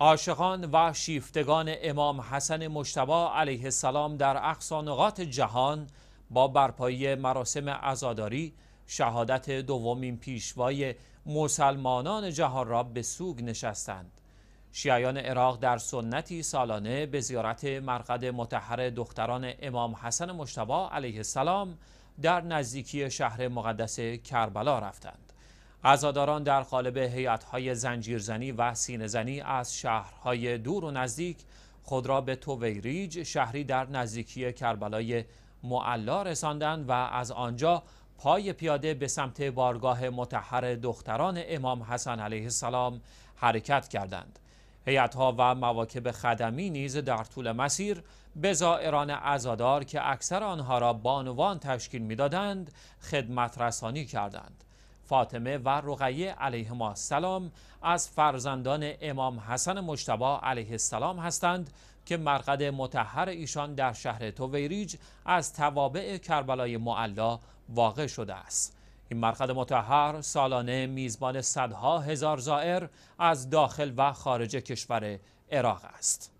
عاشقان و شیفتگان امام حسن مجتبا علیه السلام در اقصا نقاط جهان با برپایی مراسم عزاداری شهادت دومین پیشوای مسلمانان جهان را به سوگ نشستند شیعیان عراق در سنتی سالانه به زیارت مرقد متحر دختران امام حسن مجتبا علیه السلام در نزدیکی شهر مقدس کربلا رفتند عزاداران در قالب هیئت‌های زنجیرزنی و سینه‌زنی از شهرهای دور و نزدیک خود را به توویریج شهری در نزدیکی کربلای معلا رساندند و از آنجا پای پیاده به سمت بارگاه متحر دختران امام حسن علیه السلام حرکت کردند. هیئت‌ها و مواکب خدمی نیز در طول مسیر به زائران عزادار که اکثر آنها را بانوان تشکیل میدادند خدمت رسانی کردند. فاطمه و رقیه ما السلام از فرزندان امام حسن مجتبی علیه السلام هستند که مرقد متحر ایشان در شهر توویریج از توابع کربلای معلا واقع شده است این مرقد متحر سالانه میزبان صدها هزار زائر از داخل و خارج کشور عراق است